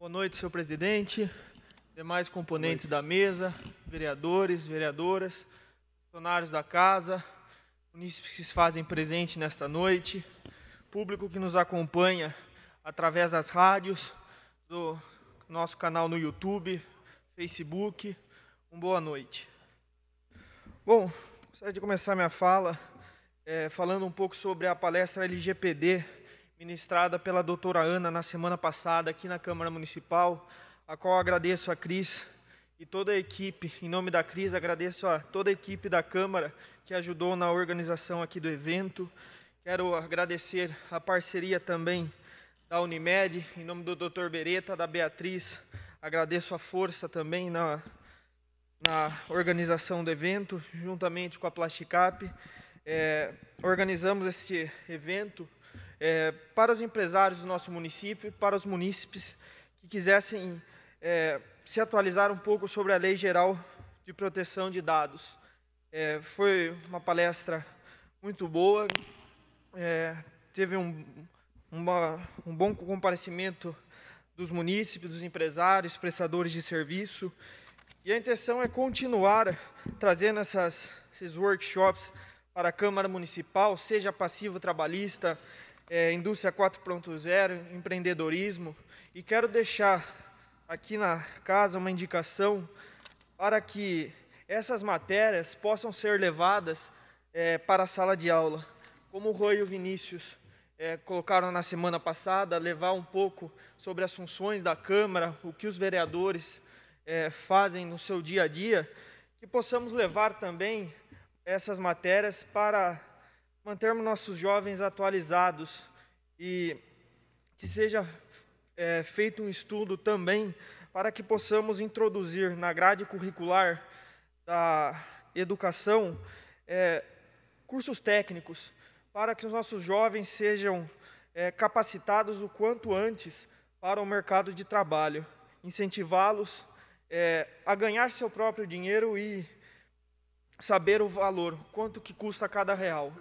Boa noite, senhor presidente, demais componentes da mesa, vereadores, vereadoras, funcionários da casa, munícipes que se fazem presente nesta noite, público que nos acompanha através das rádios, do nosso canal no YouTube, Facebook. Uma boa noite. Bom, gostaria de começar minha fala é, falando um pouco sobre a palestra LGPD ministrada pela doutora Ana na semana passada aqui na Câmara Municipal, a qual agradeço a Cris e toda a equipe. Em nome da Cris, agradeço a toda a equipe da Câmara que ajudou na organização aqui do evento. Quero agradecer a parceria também da Unimed, em nome do Dr. Beretta, da Beatriz. Agradeço a força também na, na organização do evento, juntamente com a Plasticap. É, organizamos este evento é, para os empresários do nosso município, para os munícipes que quisessem é, se atualizar um pouco sobre a Lei Geral de Proteção de Dados. É, foi uma palestra muito boa, é, teve um, uma, um bom comparecimento dos munícipes, dos empresários, prestadores de serviço. E a intenção é continuar trazendo essas, esses workshops para a Câmara Municipal, seja passivo trabalhista, é, indústria 4.0, empreendedorismo, e quero deixar aqui na casa uma indicação para que essas matérias possam ser levadas é, para a sala de aula, como o Roy e o Vinícius é, colocaram na semana passada, levar um pouco sobre as funções da Câmara, o que os vereadores é, fazem no seu dia a dia, que possamos levar também essas matérias para mantermos nossos jovens atualizados e que seja é, feito um estudo também para que possamos introduzir na grade curricular da educação é, cursos técnicos, para que os nossos jovens sejam é, capacitados o quanto antes para o mercado de trabalho, incentivá-los é, a ganhar seu próprio dinheiro e saber o valor, quanto que custa cada real.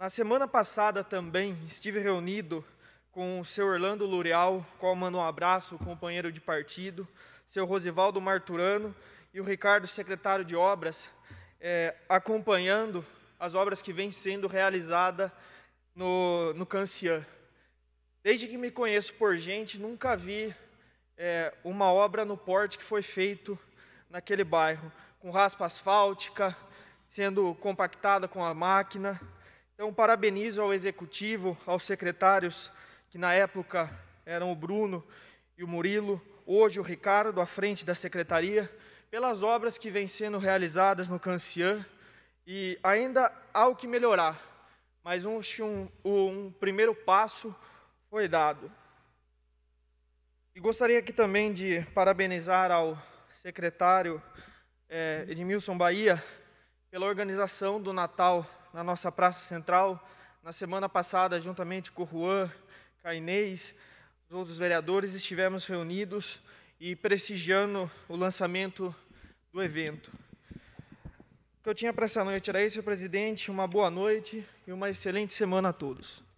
Na semana passada também estive reunido com o seu Orlando Lurial, qual manda um abraço, o companheiro de partido, seu Rosivaldo Marturano e o Ricardo, secretário de obras, é, acompanhando as obras que vêm sendo realizadas no, no Cancian. Desde que me conheço por gente, nunca vi é, uma obra no porte que foi feito naquele bairro, com raspa asfáltica, sendo compactada com a máquina. Então, parabenizo ao executivo, aos secretários, que na época eram o Bruno e o Murilo, hoje o Ricardo, à frente da secretaria, pelas obras que vêm sendo realizadas no Canciã e ainda há o que melhorar, mas um, um, um primeiro passo foi dado. E gostaria aqui também de parabenizar ao secretário é, Edmilson Bahia pela organização do Natal na nossa praça central. Na semana passada, juntamente com o Juan, Cainês, os outros vereadores, estivemos reunidos e prestigiando o lançamento do evento. O que eu tinha para essa noite era isso, presidente. Uma boa noite e uma excelente semana a todos.